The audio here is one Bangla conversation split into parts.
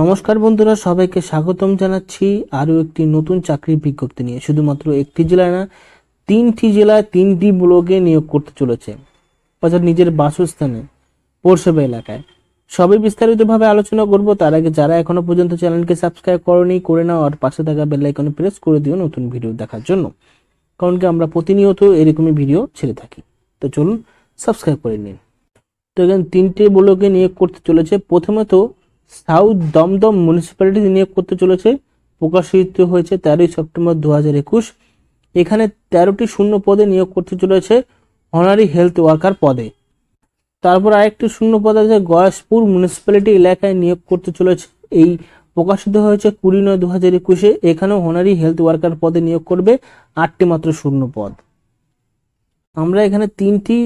নমস্কার বন্ধুরা সবাইকে স্বাগতম জানাচ্ছি আরও একটি নতুন চাকরির বিজ্ঞপ্তি নিয়ে শুধুমাত্র একটি জেলায় না তিনটি জেলায় তিনটি ব্লকে নিয়োগ করতে চলেছে অর্থাৎ নিজের বাসস্থানে পৌরসভা এলাকায় সবই বিস্তারিতভাবে আলোচনা করব তার আগে যারা এখনো পর্যন্ত চ্যানেলকে সাবস্ক্রাইব করেনি করে নাও আর পাশে থাকা বেলাইকনে প্রেস করে দিও নতুন ভিডিও দেখার জন্য কারণ কি আমরা প্রতিনিয়ত এরকমই ভিডিও ছেড়ে থাকি তো চলুন সাবস্ক্রাইব করে নিন তো এখানে তিনটে ব্লকে নিয়োগ করতে চলেছে প্রথমত সাউথ দমদম মিউনিসিপ্যালিটি নিয়ে করতে চলেছে প্রকাশিত হয়েছে তেরোই সেপ্টেম্বর দু একুশ এখানে তেরোটি শূন্য পদে নিয়োগ করতে চলেছে অনারি হেলথ ওয়ার্কার পদে তারপর আরেকটি শূন্য পদ আছে গয়াসপুর মিউনিসিপ্যালিটি এলাকায় নিয়োগ করতে চলেছে এই প্রকাশিত হয়েছে কুড়ি নয় দু হাজার একুশে এখানেও অনারি হেলথ ওয়ার্কার পদে নিয়োগ করবে আটটি মাত্র শূন্য পদ আমরা এখানে তিনটি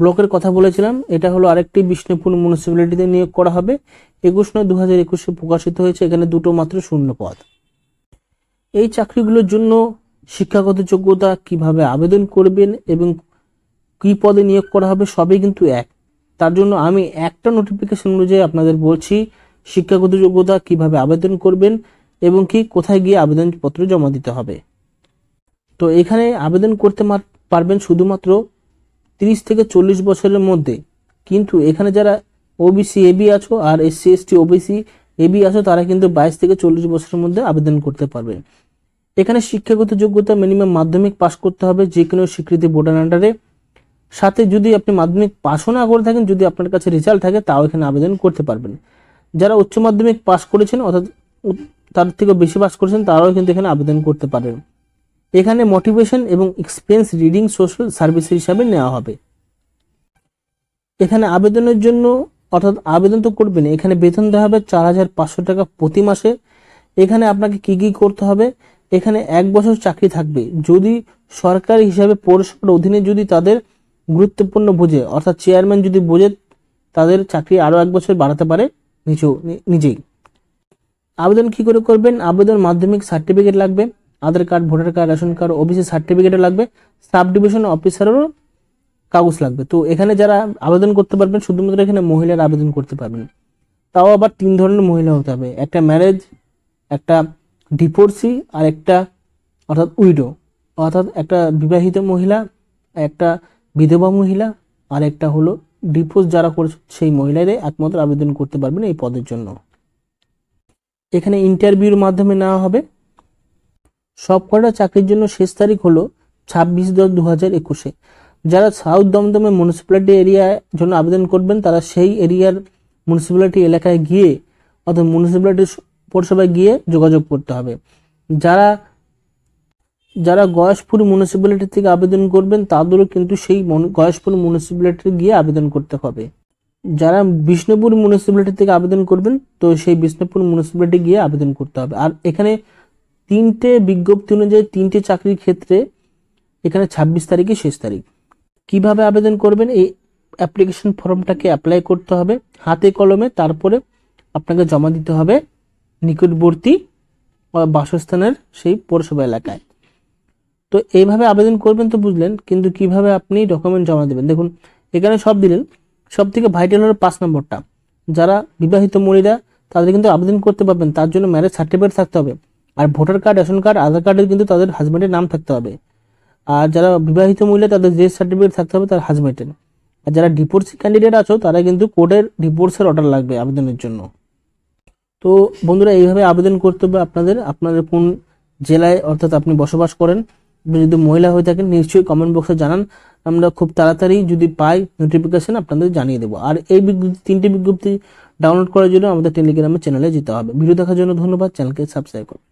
ব্লকের কথা বলেছিলাম এটা হলো আরেকটি বিষ্ণুপুর মিউনিসিপ্যালিটিতে নিয়োগ করা হবে একুশ নয় দু হাজার একুশে প্রকাশিত হয়েছে এখানে দুটো মাত্র শূন্য পদ এই চাকরিগুলোর জন্য শিক্ষাগত যোগ্যতা কিভাবে আবেদন করবেন এবং কি পদে নিয়োগ করা হবে সবই কিন্তু এক তার জন্য আমি একটা নোটিফিকেশন অনুযায়ী আপনাদের বলছি শিক্ষাগত যোগ্যতা কিভাবে আবেদন করবেন এবং কি কোথায় গিয়ে আবেদনপত্র জমা দিতে হবে তো এখানে আবেদন করতে পারবেন শুধুমাত্র 30 থেকে চল্লিশ বছরের মধ্যে কিন্তু এখানে যারা ওবিসি এবি আছো আর S SC ST OBC A B আছো তারা কিন্তু বাইশ থেকে চল্লিশ বছরের মধ্যে আবেদন করতে পারবে এখানে শিক্ষাগত যোগ্যতা মিনিমাম মাধ্যমিক পাশ করতে হবে যে কোনো স্বীকৃতি বোর্ডের আন্ডারে সাথে যদি আপনি মাধ্যমিক পাশও না করে থাকেন যদি আপনার কাছে রেজাল্ট থাকে তাও এখানে আবেদন করতে পারবেন যারা উচ্চ মাধ্যমিক পাশ করেছেন অর্থাৎ তার থেকে বেশি পাস করেছেন তারাও কিন্তু এখানে আবেদন করতে পারবেন এখানে মোটিভেশন এবং এক্সপেন্স রিডিং সোশ্যাল সার্ভিস হিসাবে নেওয়া হবে এখানে আবেদনের জন্য অর্থাৎ আবেদন তো করবেন এখানে বেতন দেওয়া হবে চার হাজার পাঁচশো টাকা প্রতি মাসে এখানে আপনাকে কি কি করতে হবে এখানে এক বছর চাকরি থাকবে যদি সরকারি হিসাবে পৌরসভার অধীনে যদি তাদের গুরুত্বপূর্ণ বোঝে অর্থাৎ চেয়ারম্যান যদি বোঝে তাদের চাকরি আরও এক বছর বাড়াতে পারে নিজেও নিজেই আবেদন কি করে করবেন আবেদন মাধ্যমিক সার্টিফিকেট লাগবে Aadhaar card voter card ration card অফিসের সার্টিফিকেটও লাগবে সাব ডিভিশন অফিসারেরও কাগজ লাগবে তো এখানে যারা আবেদন করতে পারবেন শুধুমাত্র এখানে মহিলার আবেদন করতে পারবেন তাও আবার তিন ধরনের মহিলা হতে হবে একটা ম্যারেজ একটা ডিভোর্সি আর একটা অর্থাৎ উইডো অর্থাৎ একটা বিবাহিত মহিলা একটা বিধবা মহিলা আর একটা হলো ডিভোর্স যারা করেছে সেই মহিলারাই একমাত্র আবেদন করতে পারবেন এই পদের জন্য এখানে ইন্টারভিউর মাধ্যমে নেওয়া হবে সবকটা চাকরির জন্য শেষ তারিখ হলো ছাব্বিশ দশ দু হাজার একুশে যারা সাউথ দমদমে মিউনিসিপ্যালিটি এরিয়ার জন্য আবেদন করবেন তারা সেই এরিয়ার মিউনিসিপ্যালিটি এলাকায় গিয়ে অর্থাৎ মিউনিসিপ্যালিটি পৌরসভায় গিয়ে যোগাযোগ করতে হবে যারা যারা গয়েশপুর মিউনিসিপ্যালিটি থেকে আবেদন করবেন তাদেরও কিন্তু সেই গয়াসপুর মিউনিসিপ্যালিটি গিয়ে আবেদন করতে হবে যারা বিষ্ণুপুর মিউনিসিপ্যালিটি থেকে আবেদন করবেন তো সেই বিষ্ণুপুর মিউনিসিপ্যালিটি গিয়ে আবেদন করতে হবে আর এখানে তিনটে বিজ্ঞপ্তি অনুযায়ী তিনটে চাকরির ক্ষেত্রে এখানে ২৬ তারিখই শেষ তারিখ কিভাবে আবেদন করবেন এই অ্যাপ্লিকেশন ফর্মটাকে অ্যাপ্লাই করতে হবে হাতে কলমে তারপরে আপনাকে জমা দিতে হবে নিকটবর্তী বাসস্থানের সেই পৌরসভা এলাকায় তো এইভাবে আবেদন করবেন তো বুঝলেন কিন্তু কিভাবে আপনি ডকুমেন্ট জমা দেবেন দেখুন এখানে সব দিলেন সব থেকে ভাইটাল হলো পাঁচ নম্বরটা যারা বিবাহিত মহিলা তাদের কিন্তু আবেদন করতে পারবেন তার জন্য ম্যারেজ সার্টিফিকেট থাকতে হবে আর voter card ration card Aadhaar কার্ডে কিন্তু তাদের হাজব্যান্ডের নাম থাকতে হবে আর যারা বিবাহিত মহিলা তাদের যে সার্টিফিকেট থাকতে হবে তার হাজব্যান্ডের আর যারা ডিপোর্সি ক্যান্ডিডেট আছো তারা কিন্তু কোর্টের ডিপোর্সের অর্ডার লাগবে আবেদনের জন্য তো বন্ধুরা এইভাবে আবেদন করতে হবে আপনাদের আপনাদের কোন জেলায় অর্থাৎ আপনি বসবাস করেন যদি মহিলা হয়ে থাকেন নিশ্চয়ই কমেন্ট বক্সে জানান আমরা খুব তাড়াতাড়ি যদি পাই নোটিফিকেশন আপনাদের জানিয়ে দেবো আর এই বিজ্ঞপ্তি তিনটি বিজ্ঞপ্তি ডাউনলোড করার জন্য আমাদের টেলিগ্রামের চ্যানেলে যেতে হবে ভিডিও দেখার জন্য ধন্যবাদ চ্যানেলকে সাবস্ক্রাইব করুন